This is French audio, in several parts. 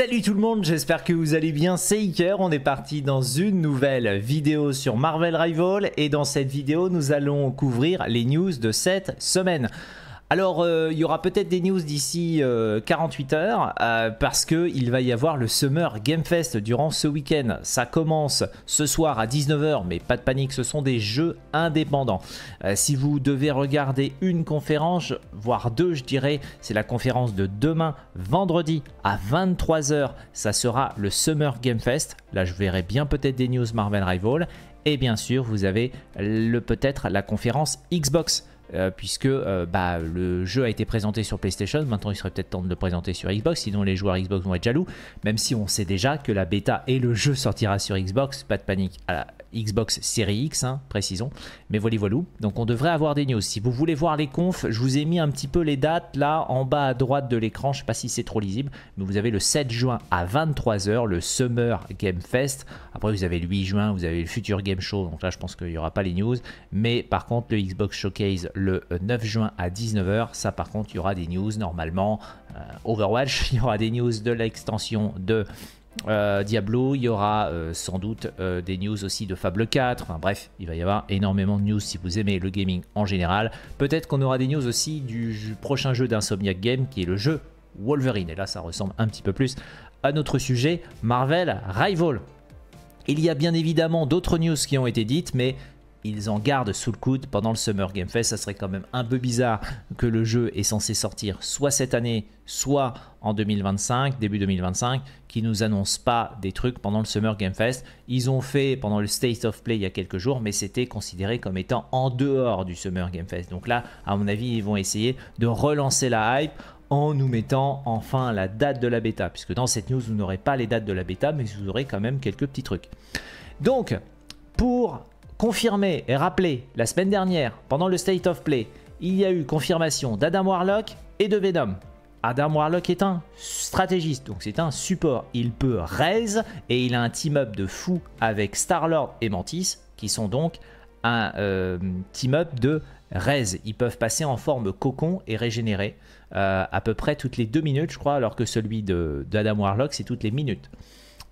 Salut tout le monde, j'espère que vous allez bien, c'est Iker, on est parti dans une nouvelle vidéo sur Marvel Rival et dans cette vidéo nous allons couvrir les news de cette semaine. Alors, euh, il y aura peut-être des news d'ici 48 euh, heures euh, parce qu'il va y avoir le Summer Game Fest durant ce week-end. Ça commence ce soir à 19h, mais pas de panique, ce sont des jeux indépendants. si vous devez regarder une conférence, voire deux, je dirais, c'est la conférence de demain, vendredi à 23h. Ça sera le Summer Game Fest. Là, je verrai bien peut-être des news Marvel Rival. Et bien sûr, vous avez peut-être la conférence Xbox euh, puisque euh, bah, le jeu a été présenté sur PlayStation, maintenant il serait peut-être temps de le présenter sur Xbox, sinon les joueurs Xbox vont être jaloux, même si on sait déjà que la bêta et le jeu sortira sur Xbox, pas de panique. À Xbox Series X, hein, précisons. Mais voilà, voilà. Donc on devrait avoir des news. Si vous voulez voir les confs, je vous ai mis un petit peu les dates là en bas à droite de l'écran. Je sais pas si c'est trop lisible, mais vous avez le 7 juin à 23h le Summer Game Fest. Après vous avez le 8 juin, vous avez le futur Game Show. Donc là je pense qu'il n'y aura pas les news. Mais par contre le Xbox Showcase le 9 euh, juin à 19h, ça par contre il y aura des news normalement. Euh, Overwatch, il y aura des news de l'extension de euh, Diablo, il y aura euh, sans doute euh, des news aussi de Fable 4. Enfin bref, il va y avoir énormément de news si vous aimez le gaming en général. Peut-être qu'on aura des news aussi du, prochain jeu d'Insomniac Game qui est le jeu Wolverine. Et là, ça ressemble un petit peu plus à notre sujet Marvel Rival. Il y a bien évidemment d'autres news qui ont été dites, mais ils en gardent sous le coude pendant le Summer Game Fest. Ça serait quand même un peu bizarre que le jeu est censé sortir soit cette année, soit en 2025, début 2025, qui nous annonce pas des trucs pendant le Summer Game Fest. Ils ont fait pendant le State of Play il y a quelques jours, mais c'était considéré comme étant en dehors du Summer Game Fest. Donc là, à mon avis, ils vont essayer de relancer la hype en nous mettant enfin la date de la bêta, puisque dans cette news, vous n'aurez pas les dates de la bêta, mais vous aurez quand même quelques petits trucs. Donc, pour confirmé et rappelé la semaine dernière pendant le State of Play, il y a eu confirmation d'Adam Warlock et de Venom. Adam Warlock est un stratégiste, donc c'est un support. Il peut raise et il a un team-up de fou avec Star-Lord et Mantis, qui sont donc un euh, team-up de raise. Ils peuvent passer en forme cocon et régénérer euh, à peu près toutes les deux minutes, je crois, alors que celui d'Adam Warlock, c'est toutes les minutes.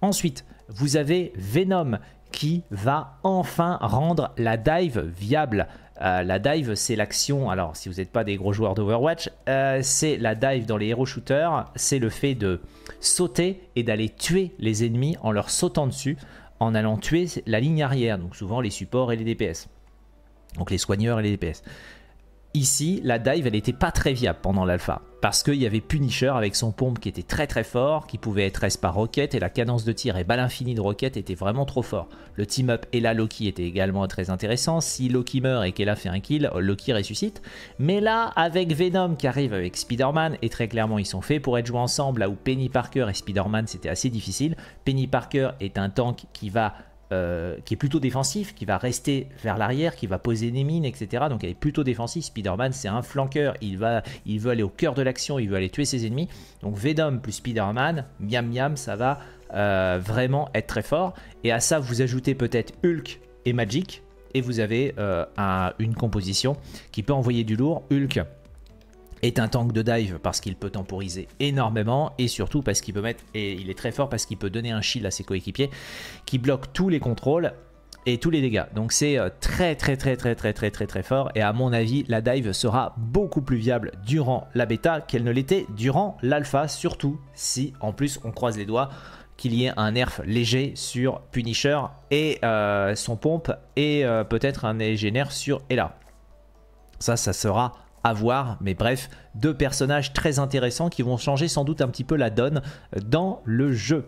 Ensuite, vous avez Venom qui va enfin rendre la dive viable. Euh, la dive, c'est l'action. Alors, si vous n'êtes pas des gros joueurs d'Overwatch, euh, c'est la dive dans les hero shooters. C'est le fait de sauter et d'aller tuer les ennemis en leur sautant dessus, en allant tuer la ligne arrière, donc souvent les supports et les DPS. Donc les soigneurs et les DPS ici, la dive, elle n'était pas très viable pendant l'alpha. Parce qu'il y avait Punisher avec son pompe qui était très très fort, qui pouvait être S par roquette, et la cadence de tir et balle infinie de roquette était vraiment trop fort. Le team-up et la Loki était également très intéressant. Si Loki meurt et a fait un kill, Loki ressuscite. Mais là, avec Venom qui arrive avec Spider-Man, et très clairement ils sont faits pour être joués ensemble, là où Penny Parker et Spider-Man c'était assez difficile. Penny Parker est un tank qui va euh, qui est plutôt défensif, qui va rester vers l'arrière, qui va poser des mines, etc. Donc elle est plutôt défensive. Spider-Man, c'est un flanqueur. Il, va, il veut aller au cœur de l'action, il veut aller tuer ses ennemis. Donc Venom plus Spider-Man, miam miam, ça va euh, vraiment être très fort. Et à ça, vous ajoutez peut-être Hulk et Magic. Et vous avez euh, une composition qui peut envoyer du lourd. Hulk est un tank de dive parce qu'il peut temporiser énormément et surtout parce qu'il peut mettre et il est très fort parce qu'il peut donner un shield à ses coéquipiers qui bloque tous les contrôles et tous les dégâts. Donc c'est euh, très très très très très très très très fort et à mon avis la dive sera beaucoup plus viable durant la bêta qu'elle ne l'était durant l'alpha surtout si en plus on croise les doigts qu'il y ait un nerf léger sur Punisher et euh, son pompe et euh, peut-être un léger nerf sur Ella. Ça ça sera à voir, mais bref, deux personnages très intéressants qui vont changer sans doute un petit peu la donne euh, dans le jeu.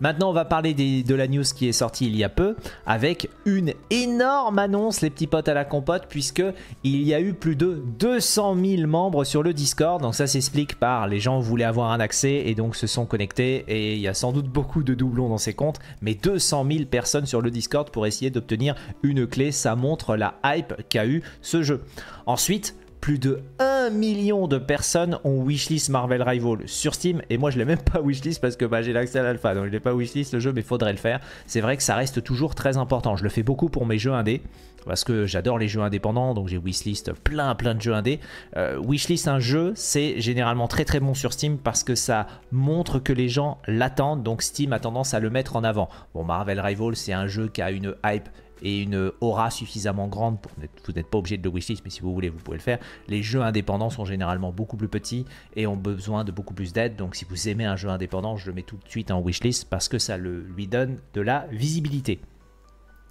Maintenant, on va parler de la news qui est sortie il y a peu, avec une énorme annonce, les petits potes à la compote, puisque il y a eu plus de 200 000 membres sur le Discord. Donc ça s'explique par les gens voulaient avoir un accès et donc se sont connectés. Et il y a sans doute beaucoup de doublons dans ces comptes, mais 200 000 personnes sur le Discord pour essayer d'obtenir une clé. Ça montre la hype qu'a eu ce jeu. Ensuite, plus de 1 million de personnes ont wishlist Marvel Rival sur Steam. Et moi, je l'ai même pas wishlist parce que bah, j'ai l'accès à l'alpha. Donc, je l'ai pas wishlist le jeu, mais faudrait le faire. C'est vrai que ça reste toujours très important. Je le fais beaucoup pour mes jeux indés parce que j'adore les jeux indépendants, donc j'ai wishlist plein plein de jeux indés. Euh, wishlist un jeu, c'est généralement très très bon sur Steam parce que ça montre que les gens l'attendent, donc Steam a tendance à le mettre en avant. Bon, Marvel Rival, c'est un jeu qui a une hype et une aura suffisamment grande pour vous n'êtes pas obligé de le wishlist, mais si vous voulez, vous pouvez le faire. Les jeux indépendants sont généralement beaucoup plus petits et ont besoin de beaucoup plus d'aide. Donc, si vous aimez un jeu indépendant, je le mets tout de suite en wishlist parce que ça le, lui donne de la visibilité.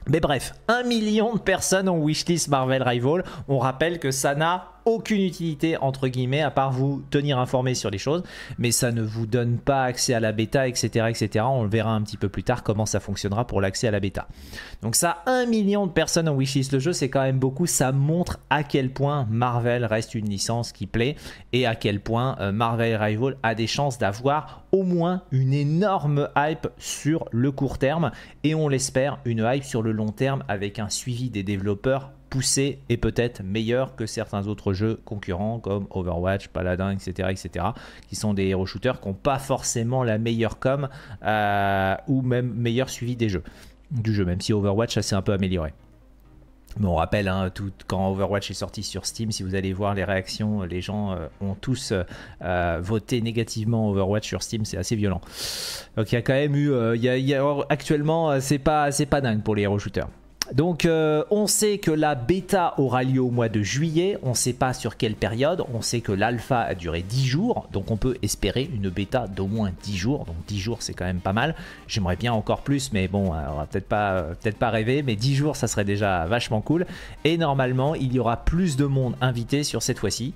Mais bref, un million de personnes ont wishlist Marvel Rival. On rappelle que ça n'a aucune utilité entre guillemets à part vous tenir informé sur les choses mais ça ne vous donne pas accès à la bêta etc etc on le verra un petit peu plus tard comment ça fonctionnera pour l'accès à la bêta donc ça un million de personnes en wishlist le jeu c'est quand même beaucoup ça montre à quel point Marvel reste une licence qui plaît et à quel point euh, Marvel Rival a des chances d'avoir au moins une énorme hype sur le court terme et on l'espère une hype sur le long terme avec un suivi des développeurs poussé et peut-être meilleur que certains autres jeux concurrents comme Overwatch, Paladin, etc., etc., qui sont des hero shooters qui n'ont pas forcément la meilleure com euh, ou même meilleur suivi des jeux du jeu, même si Overwatch s'est un peu amélioré. Mais on rappelle, hein, tout, quand Overwatch est sorti sur Steam, si vous allez voir les réactions, les gens euh, ont tous euh, voté négativement Overwatch sur Steam, c'est assez violent. Donc il y a quand même eu, actuellement, c'est pas, pas dingue pour les hero donc euh, on sait que la bêta aura lieu au mois de juillet, on ne sait pas sur quelle période, on sait que l'alpha a duré 10 jours, donc on peut espérer une bêta d'au moins 10 jours, donc 10 jours c'est quand même pas mal, j'aimerais bien encore plus mais bon euh, on va peut-être pas, euh, peut pas rêver, mais 10 jours ça serait déjà vachement cool, et normalement il y aura plus de monde invité sur cette fois-ci,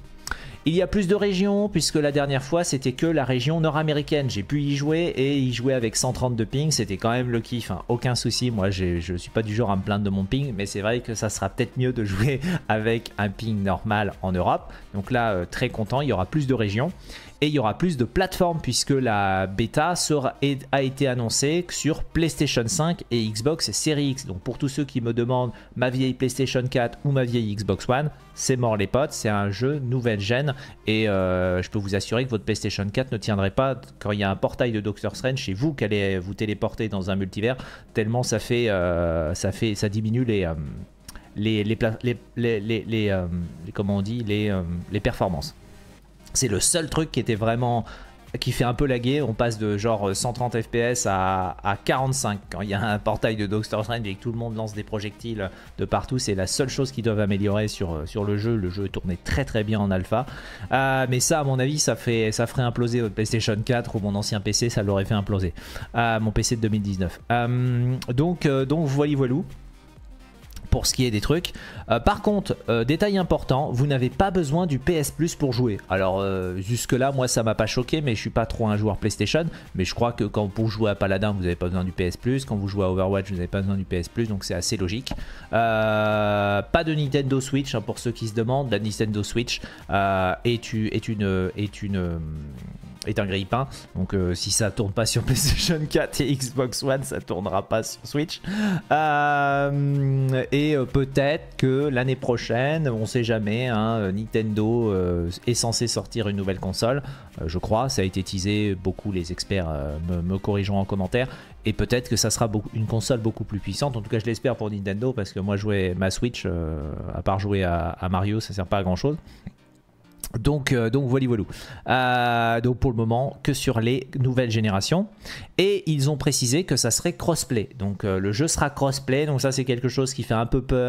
il y a plus de régions, puisque la dernière fois c'était que la région nord-américaine. J'ai pu y jouer et y jouer avec 130 de ping, c'était quand même le kiff. Hein. Aucun souci, moi je ne suis pas du genre à me plaindre de mon ping, mais c'est vrai que ça sera peut-être mieux de jouer avec un ping normal en Europe. Donc là, euh, très content, il y aura plus de régions et il y aura plus de plateformes puisque la bêta sera, a été annoncée sur PlayStation 5 et Xbox Series X. Donc pour tous ceux qui me demandent ma vieille PlayStation 4 ou ma vieille Xbox One, c'est mort les potes, c'est un jeu nouvelle gêne et euh, je peux vous assurer que votre PlayStation 4 ne tiendrait pas quand il y a un portail de Doctor Strange chez vous qui est vous téléporter dans un multivers tellement ça fait euh, ça fait ça diminue les euh, les, les, les, les, comment on dit les, les performances. C'est le seul truc qui était vraiment qui fait un peu laguer, on passe de genre 130 fps à, 45 quand il y a un portail de Doctor Strange et que tout le monde lance des projectiles de partout, c'est la seule chose qu'ils doivent améliorer sur, sur le jeu, le jeu tournait très très bien en alpha, euh, mais ça à mon avis ça, fait, ça ferait imploser votre PlayStation 4 ou mon ancien PC, ça l'aurait fait imploser, euh, mon PC de 2019. Euh, donc, donc voilà voilou pour ce qui est des trucs. Euh, par contre, euh, détail important, vous n'avez pas besoin du PS Plus pour jouer. Alors euh, jusque là, moi ça m'a pas choqué, mais je suis pas trop un joueur PlayStation. Mais je crois que quand pour jouer à Paladin, vous n'avez pas besoin du PS Plus. Quand vous jouez à Overwatch, vous n'avez pas besoin du PS Plus, donc c'est assez logique. pas de Nintendo Switch hein, pour ceux qui se demandent. La Nintendo Switch est une, est une est un grille-pain. Donc euh, si ça tourne pas sur PlayStation 4 et Xbox One, ça tournera pas sur Switch. Euh, et euh, peut-être que l'année prochaine, on sait jamais, hein, Nintendo est censé sortir une nouvelle console. je crois, ça a été teasé, beaucoup les experts me, corrigeant corrigeront en commentaire. Et peut-être que ça sera une console beaucoup plus puissante. En tout cas, je l'espère pour Nintendo parce que moi, jouer ma Switch, à part jouer à, à Mario, ça sert pas à grand chose. Donc, euh, donc voilà, voilà. Euh, donc pour le moment, que sur les nouvelles générations. Et ils ont précisé que ça serait crossplay. Donc euh, le jeu sera crossplay. Donc ça, c'est quelque chose qui fait un peu peur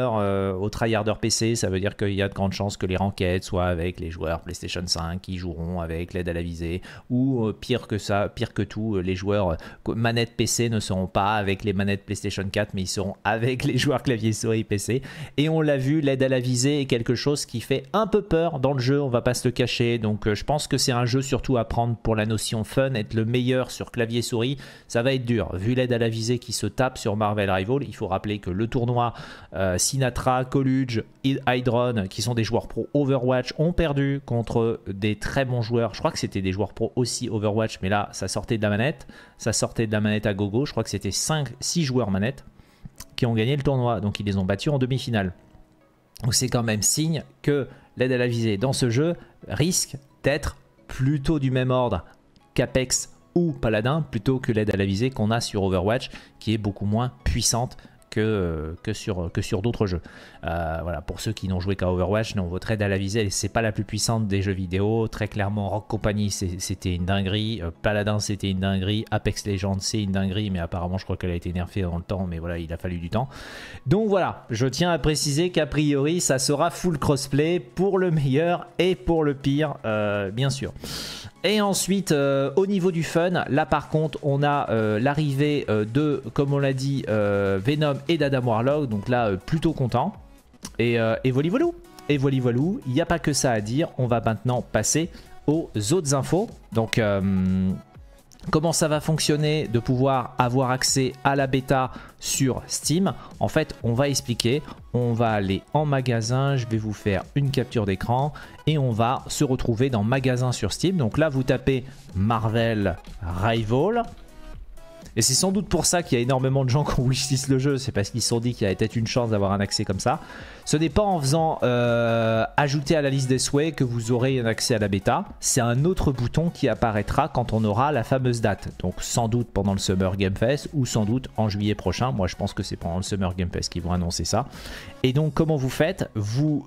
aux tryharders PC. Ça veut dire qu'il y a de grandes chances que les renquêtes soient avec les joueurs PlayStation 5 qui joueront avec l'aide à la visée. Ou pire que ça, pire que tout, les joueurs manettes PC ne seront pas avec les manettes PlayStation 4, mais ils seront avec les joueurs clavier souris PC. Et on l'a vu, l'aide à la visée est quelque chose qui fait un peu peur dans le jeu. On va se cacher. Donc euh, je pense que c'est un jeu surtout à prendre pour la notion fun. Être le meilleur sur clavier souris, ça va être dur. Vu l'aide à la visée qui se tape sur Marvel Rival, il faut rappeler que le tournoi, euh, sinatra Sinatra, et Hydron, qui sont des joueurs pro Overwatch, ont perdu contre des très bons joueurs. Je crois que c'était des joueurs pro aussi Overwatch, mais là, ça sortait de la manette. Ça sortait de la manette à gogo. Je crois que c'était 5-6 joueurs manette qui ont gagné le tournoi. Donc ils les ont battus en demi-finale. Donc c'est quand même signe que l'aide à la visée dans ce jeu risque d'être plutôt du même ordre qu'Apex ou Paladin plutôt que l'aide à la visée qu'on a sur Overwatch qui est beaucoup moins puissante euh, que, sur, que sur d'autres jeux. Euh, voilà, pour ceux qui n'ont joué qu'à Overwatch, votre aide à la visée, c'est pas la plus puissante des jeux vidéo. Très clairement, Rock Company, c'était une dinguerie. Euh, Paladin, c'était une dinguerie. Apex Legends, c'est une dinguerie, mais apparemment, je crois qu'elle a été nerfée dans le temps, mais voilà, il a fallu du temps. Donc voilà, je tiens à préciser qu'a priori, ça sera full crossplay pour le meilleur et pour le pire, bien sûr. Et ensuite, au niveau du fun, là par contre, on a l'arrivée de, comme on l'a dit, Venom et d'Adam Warlock. Donc là, euh, plutôt content. Et, euh, et voilà, Et Il n'y a pas que ça à dire. On va maintenant passer aux autres infos. Donc, euh, comment ça va fonctionner de pouvoir avoir accès à la bêta sur Steam En fait, on va expliquer. On va aller en magasin. Je vais vous faire une capture d'écran et on va se retrouver dans magasin sur Steam. Donc là, vous tapez Marvel Rival. Et c'est sans doute pour ça qu'il y a énormément de gens qui ont wishlist le jeu, c'est parce qu'ils se sont dit qu'il y avait peut-être une chance d'avoir un accès comme ça. Ce n'est pas en faisant euh, ajouter à la liste des souhaits que vous aurez un accès à la bêta, c'est un autre bouton qui apparaîtra quand on aura la fameuse date. Donc sans doute pendant le Summer Game Fest ou sans doute en juillet prochain. Moi je pense que c'est pendant le Summer Game Fest qu'ils vont annoncer ça. Et donc comment vous faites vous,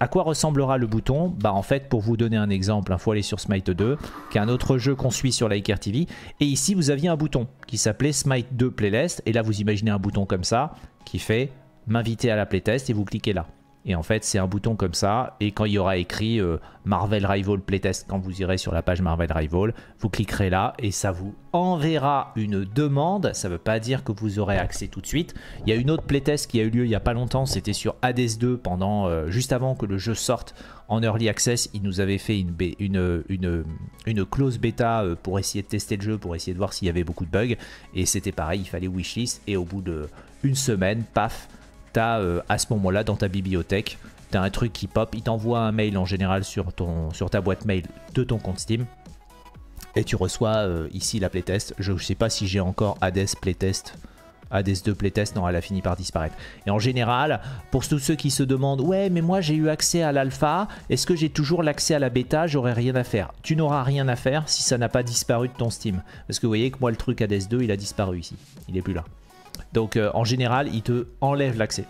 À quoi ressemblera le bouton Bah en fait pour vous donner un exemple, il hein, faut aller sur Smite 2, qui est un autre jeu qu'on suit sur la TV. Et ici vous aviez un bouton qui s'appelait Smite 2 Playlist. Et là, vous imaginez un bouton comme ça qui fait m'inviter à la playtest et vous cliquez là. Et en fait, c'est un bouton comme ça. Et quand il y aura écrit euh, Marvel Rival Playtest, quand vous irez sur la page Marvel Rival, vous cliquerez là et ça vous enverra une demande. Ça ne veut pas dire que vous aurez accès tout de suite. Il y a une autre playtest qui a eu lieu il n'y a pas longtemps. C'était sur ADS 2 pendant, euh, juste avant que le jeu sorte en Early Access. Il nous avait fait une, une, une, une clause bêta euh, pour essayer de tester le jeu, pour essayer de voir s'il y avait beaucoup de bugs. Et c'était pareil, il fallait wishlist. Et au bout d'une semaine, paf, tu euh, à ce moment-là dans ta bibliothèque, tu as un truc qui pop, il t'envoie un mail en général sur, ton, sur ta boîte mail de ton compte Steam. Et tu reçois euh, ici la playtest. Je ne sais pas si j'ai encore Hades playtest. Hades 2 playtest, non, elle a fini par disparaître. Et en général, pour tous ceux qui se demandent, ouais, mais moi j'ai eu accès à l'alpha, est-ce que j'ai toujours l'accès à la bêta j'aurais rien à faire. Tu n'auras rien à faire si ça n'a pas disparu de ton Steam. Parce que vous voyez que moi, le truc Hades 2, il a disparu ici. Il n'est plus là. Donc euh, en général, il te enlève l'accès.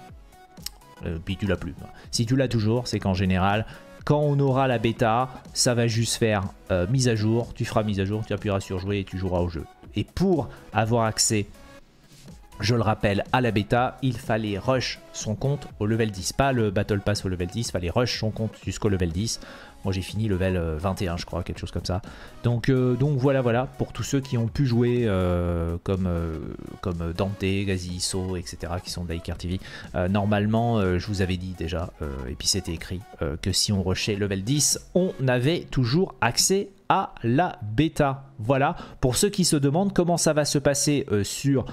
Euh, puis tu l'as plus. Si tu l'as toujours, c'est qu'en général, quand on aura la bêta, ça va juste faire euh, mise à jour. Tu feras mise à jour, tu appuieras sur jouer et tu joueras au jeu. Et pour avoir accès, je le rappelle, à la bêta, il fallait rush son compte au level 10. Pas le Battle Pass au level 10, il fallait rush son compte jusqu'au level 10 moi j'ai fini level 21 euh, je crois, quelque chose comme ça. Donc, euh, donc voilà voilà pour tous ceux qui ont pu jouer euh, comme, comme Dante, Gazi Iso, etc. qui sont de TV. normalement je vous avais dit déjà, et puis c'était écrit, que si on rushait level 10, on avait toujours accès à la bêta. Voilà, pour ceux qui se demandent comment ça va se passer sur,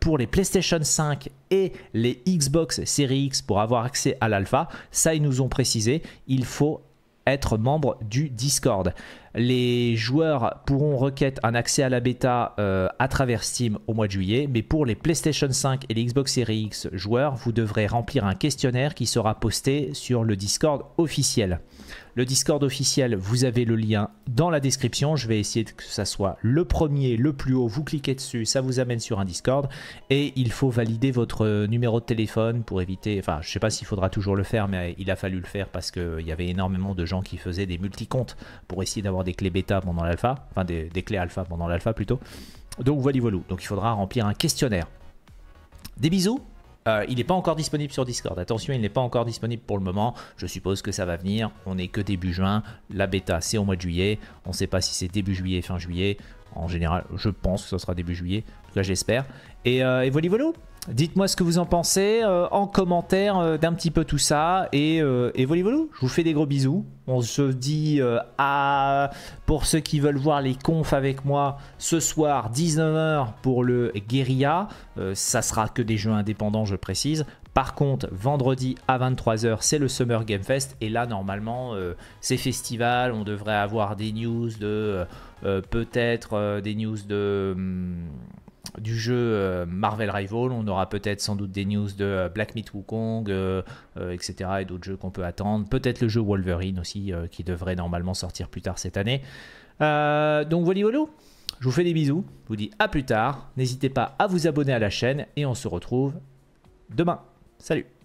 pour les PlayStation 5 et les Xbox Series X pour avoir accès à l'alpha, ça ils nous ont précisé, il faut être membre du Discord. Les joueurs pourront requêter un accès à la bêta euh, à travers Steam au mois de juillet, mais pour les PlayStation 5 et les Xbox Series X joueurs, vous devrez remplir un questionnaire qui sera posté sur le Discord officiel. Le Discord officiel, vous avez le lien dans la description. Je vais essayer que ça soit le premier, le plus haut. Vous cliquez dessus, ça vous amène sur un Discord. Et il faut valider votre euh, numéro de téléphone pour éviter... Enfin, je ne sais pas s'il faudra toujours le faire, mais il a fallu le faire parce qu'il euh, y avait énormément de gens qui faisaient des multi-comptes pour essayer d'avoir des clés bêta pendant l'alpha. Enfin, des, des clés alpha pendant l'alpha plutôt. Donc voilà, voilà. Donc il faudra remplir un questionnaire. Des bisous euh, il n'est pas encore disponible sur Discord. Attention, il n'est pas encore disponible pour le moment. Je suppose que ça va venir. On n'est que début juin. La bêta, c'est au mois de juillet. On ne sait pas si c'est début juillet, fin juillet. En général, je pense que ce sera début juillet là j'espère. Et, euh, et Dites-moi ce que vous en pensez euh, en commentaire euh, d'un petit peu tout ça. Et, euh, et je vous fais des gros bisous. On se dit euh, à... Pour ceux qui veulent voir les confs avec moi, ce soir, 19h pour le Guérilla. ça sera que des jeux indépendants, je précise. Par contre, vendredi à 23h, c'est le Summer Game Fest. Et là, normalement, c'est festival. On devrait avoir des news de... Peut-être des news de... Hum, du jeu euh, Marvel Rival. On aura peut-être sans doute des news de euh, Black Meat Wukong, euh, etc. et d'autres jeux qu'on peut attendre. Peut-être le jeu Wolverine aussi, qui devrait normalement sortir plus tard cette année. donc voilà, voilà. Je vous fais des bisous. Je vous dis à plus tard. N'hésitez pas à vous abonner à la chaîne et on se retrouve demain. Salut